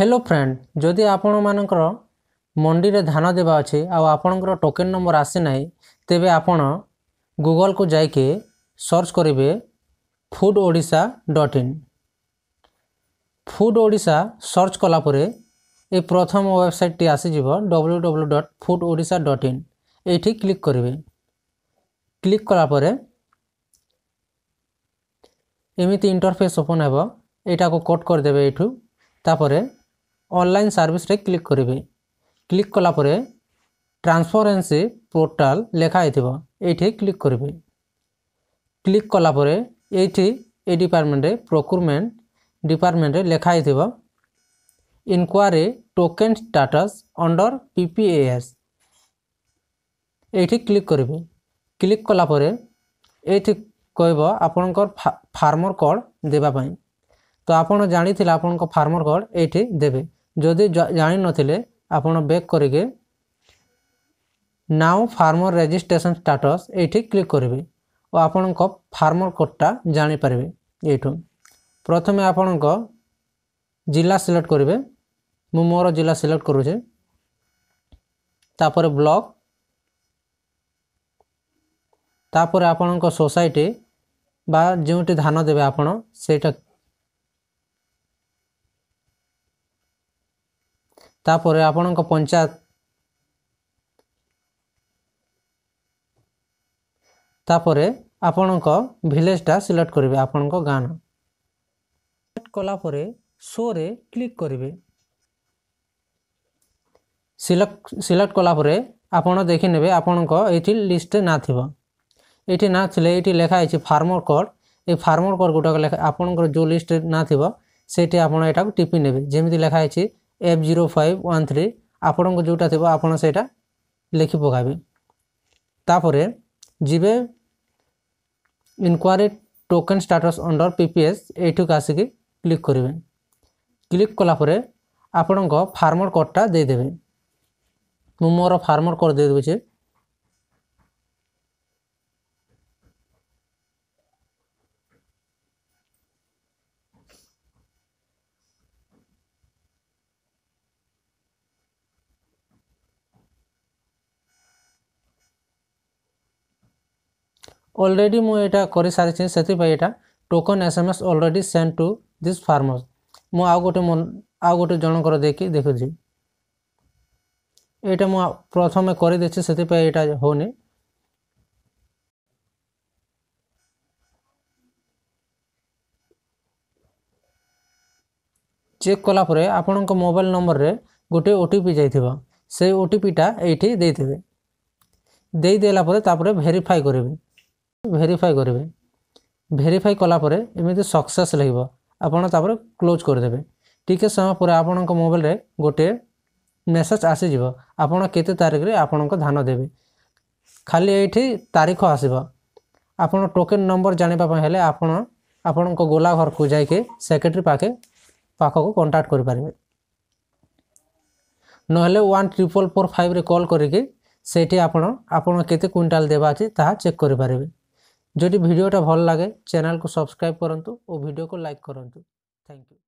hello friend ଯଦି ଆପଣମାନଙ୍କର ମଣ୍ଡିରେ ଧାନ ଦେବା ଅଛି ଆଉ ଆପଣଙ୍କର ଟୋକେନ୍ ନମ୍ବର ଆସିନାହିଁ ତେବେ ଆପଣ ଗୁଗଲକୁ ଯାଇକି ସର୍ଚ୍ଚ କରିବେ food Odisha dot in food Odisha search କଲା ପରେ ଏ ପ୍ରଥମ ୱେବସାଇଟ୍ଟି ଆସିଯିବ W W dot food Odisha dot in ଏଇଠି କ୍ଲିକ୍ କରିବେ କ୍ଲିକ୍ କଲା ପରେ ଏମିତି ଇଣ୍ଟରଫେସ୍ ଓପନ୍ ହେବ ଏଇଟାକୁ କଟ୍ କରିଦେବେ ଏଇଠୁ ତାପରେ ଅନଲାଇନ୍ ସର୍ଭିସରେ କ୍ଲିକ୍ କରିବେ କ୍ଲିକ୍ କଲା ପରେ ଟ୍ରାନ୍ସପରେନ୍ସି ପୋର୍ଟାଲ ଲେଖା ହେଇଥିବ ଏଇଠି କ୍ଲିକ୍ କରିବେ କ୍ଲିକ୍ କଲା ପରେ ଏଇଠି ଏ ଡିପାର୍ଟମେଣ୍ଟରେ ପ୍ରୋକ୍ୟୁରମେଣ୍ଟ ଡିପାର୍ଟମେଣ୍ଟରେ ଲେଖା ହେଇଥିବ inquiry token status under P P S ଏଇଠି କ୍ଲିକ୍ କରିବେ କ୍ଲିକ୍ କଲା ପରେ ଏଇଠି କହିବ ଆପଣଙ୍କର ଫାର୍ମର କୋଡ଼୍ ଦେବା ପାଇଁ ତ ଆପଣ ଜାଣିଥିଲେ ଆପଣଙ୍କ ଫାର୍ମର କୋଡ଼୍ ଏଇଠି ଦେବେ ଯଦି ଜାଣିନଥିଲେ ଆପଣ ବେକ୍ କରିକି ନାଓ ଫାର୍ମର ରେଜିଷ୍ଟ୍ରେସନ୍ ଷ୍ଟାଟସ୍ ଏଇଠି କ୍ଲିକ୍ କରିବେ ଓ ଆପଣଙ୍କ ଫାର୍ମର କୋଡ଼୍ଟା ଜାଣିପାରିବେ ଏଇଠୁ ପ୍ରଥମେ ଆପଣଙ୍କ ଜିଲ୍ଲା ସିଲେକ୍ଟ କରିବେ ମୁଁ ମୋର ଜିଲ୍ଲା ସିଲେକ୍ଟ କରୁଛି ତାପରେ ବ୍ଲକ୍ ତାପରେ ଆପଣଙ୍କ ସୋସାଇଟି ବା ଯେଉଁଠି ଧାନ ଦେବେ ଆପଣ ସେଇଟା ତାପରେ ଆପଣଙ୍କ ପଞ୍ଚାୟତ ତାପରେ ଆପଣଙ୍କ ଭିଲେଜଟା ସିଲେକ୍ଟ କରିବେ ଆପଣଙ୍କ ଗାଁ ନାଁ ସିଲେକ୍ଟ କଲା ପରେ ଶୋରେ କ୍ଲିକ୍ କରିବେ ସିଲେକ୍ଟ ସିଲେକ୍ଟ କଲା ପରେ ଆପଣ ଦେଖିନେବେ ଆପଣଙ୍କ ଏଇଠି ଲିଷ୍ଟରେ ନାଁ ଥିବ ଏଇଠି ନାଁ ଥିଲେ ଏଇଠି ଲେଖା ହେଇଛି ଫାର୍ମର କୋଡ଼ এই ফার্মর কোড গোটাকে লেখা আপনার যে লিস্টে না থিব সেটি আপনার এটা টিপি নেবে যেমি লেখা হয়েছে F zero five one three ଆପଣଙ୍କ ଯେଉଁଟା ଥିବ ଆପଣ ସେଇଟା ଲେଖି ପକାଇବେ ତାପରେ ଯିବେ inquiry token status under P P S ଏଇଠିକୁ ଆସିକି କ୍ଲିକ୍ କରିବେ କ୍ଲିକ୍ କଲାପରେ ଆପଣଙ୍କ ଫାର୍ମର କୋଡ଼୍ଟା ଦେଇଦେବେ ମୁଁ ମୋର ଫାର୍ମର କୋଡ଼୍ ଦେଇଦେଉଛି অলরেডি ମୁଁ ଏଇଟା କରିସାରିଛି ସେଥିପାଇଁ ଏଇଟା token S M S already send to this farmers ମୁଁ ଆଉ ଗୋଟେ ଆଉ ଗୋଟେ ଜଣଙ୍କର ଦେଖି ଦେଖୁଛି ଏଇଟା ମୁଁ ପ୍ରଥମେ କରିଦେଇଛି ସେଥିପାଇଁ ଏଇଟା ହେଉନି ଚେକ୍ କଲା ପରେ ଆପଣଙ୍କ ମୋବାଇଲ ନମ୍ବରରେ ଗୋଟିଏ ଓ ଟି ପି ଯାଇଥିବ ସେଇ ଓଟିପିଟା ଏଇଠି ଦେଇଦେବେ ଦେଇଦେଲା ପରେ ତାପରେ ଭେରିଫାଏ କରିବେ ভেরিফাই করবে ভেরিফাই কলাপরে এমনি সকসেস লিখব আপনার তাপরে ক্লোজ করেদেবে টিকে সময় পরে আপনার মোবাইলে গোটিয়ে মেসেজ আসিযোগ আপনার কেতে তারিখে আপনার ধান দেবে খালি এইটি তারিখ আসব আপনার টোকেন নম্বর জাঁয়া হলে আপনার আপনার গোলা ঘরকু যাই সেক্রেটারি পাখে পাখক কন্টাক্ট করে পারবে নহলে ওয়ান ট্রিপল ফোর ফাইভে কল করি সেইটি আপনার আপনার কেতে কুইন্টাল দেওয়া আছে তাহা চেক করে পারবে যদি ভিডিওটা ଭଲ ଲାଗେ ଚ୍ୟାନେଲକୁ ସବସ୍କ୍ରାଇବ୍ କରନ୍ତୁ ଓ ଭିଡ଼ିଓକୁ ଲାଇକ୍ କରନ୍ତୁ ଥ୍ୟାଙ୍କ ୟୁ